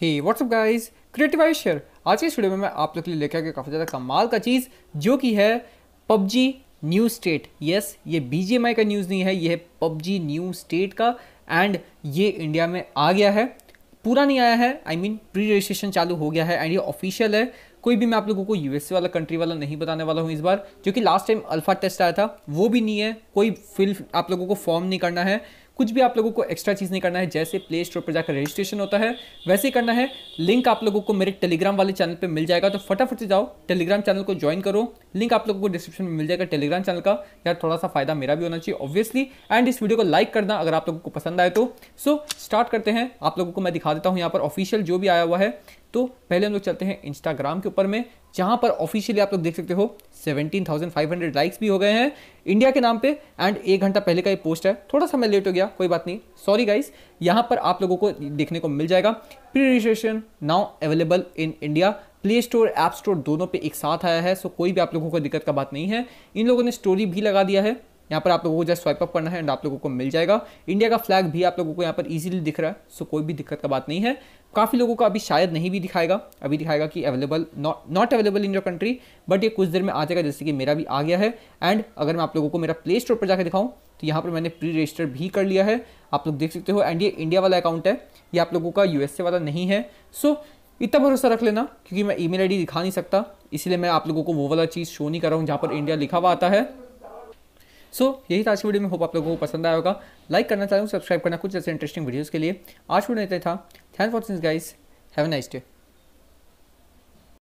ही what's up guys creative Ayush share आज के studio में मैं आप लोग के लिए लेकर के काफ़ी ज़्यादा कमाल का चीज़ जो कि है पबजी न्यू स्टेट यस ये बीजेएमआई का न्यूज़ नहीं है ये है पबजी न्यू स्टेट का एंड ये इंडिया में आ गया है पूरा नहीं आया है आई मीन प्री रजिस्ट्रेशन चालू हो गया है एंड ये ऑफिशियल है कोई भी मैं आप लोगों को यूएसए वाला कंट्री वाला नहीं बताने वाला हूँ इस बार जो कि लास्ट टाइम अल्फा टेस्ट आया था वो भी नहीं है कोई फिल आप लोगों को फॉर्म नहीं करना है कुछ भी आप लोगों को एक्स्ट्रा चीज़ नहीं करना है जैसे प्ले स्टोर पर जाकर रजिस्ट्रेशन होता है वैसे ही करना है लिंक आप लोगों को मेरे टेलीग्राम वाले चैनल पर मिल जाएगा तो फटाफट से जाओ टेलीग्राम चैनल को ज्वाइन करो लिंक आप लोगों को डिस्क्रिप्शन में मिल जाएगा टेलीग्राम चैनल का यार थोड़ा सा फायदा मेरा भी होना चाहिए ऑब्वियसली एंड इस वीडियो को लाइक करना अगर आप लोगों को पसंद आए तो सो so, स्टार्ट करते हैं आप लोगों को मैं दिखा देता हूँ यहाँ पर ऑफिशियल जो भी आया हुआ है तो पहले हम लोग चलते हैं इंस्टाग्राम के ऊपर में जहाँ पर ऑफिशियली आप लोग देख सकते हो 17,500 लाइक्स भी हो गए हैं इंडिया के नाम पे एंड एक घंटा पहले का ये पोस्ट है थोड़ा सा मैं लेट हो गया कोई बात नहीं सॉरी गाइस यहाँ पर आप लोगों को देखने को मिल जाएगा pre registration now available in India Play Store App Store दोनों पे एक साथ आया है सो कोई भी आप लोगों को दिक्कत का बात नहीं है इन लोगों ने स्टोरी भी लगा दिया है यहाँ पर आप लोगों को जस्ट स्वाइप अप करना है एंड आप लोगों को मिल जाएगा इंडिया का फ्लैग भी आप लोगों को यहाँ पर इजीली दिख रहा है सो कोई भी दिक्कत का बात नहीं है काफ़ी लोगों को अभी शायद नहीं भी दिखाएगा अभी दिखाएगा कि available not available in your country but ये कुछ देर में आ जाएगा जैसे कि मेरा भी आ गया है एंड अगर मैं आप लोगों को मेरा प्ले स्टोर पर जाकर दिखाऊँ तो यहाँ पर मैंने प्री रजिस्टर भी कर लिया है आप लोग देख सकते हो एंड ये इंडिया वाला अकाउंट है ये आप लोगों का यूएसए वाला नहीं है सो इतना भरोसा रख लेना क्योंकि मैं ईमेल आईडी दिखा नहीं सकता इसीलिए मैं आप लोगों को वो वाला चीज़ शो नहीं कर रहा हूँ जहाँ पर इंडिया लिखा हुआ आता है सो so, यही था आज की वीडियो में होप आप लोगों को पसंद आया होगा लाइक करना चाहूँ सब्सक्राइब करना कुछ ऐसे इंटरेस्टिंग वीडियोज़ के लिए आज वीडियो नहीं था thank for since guys have nice day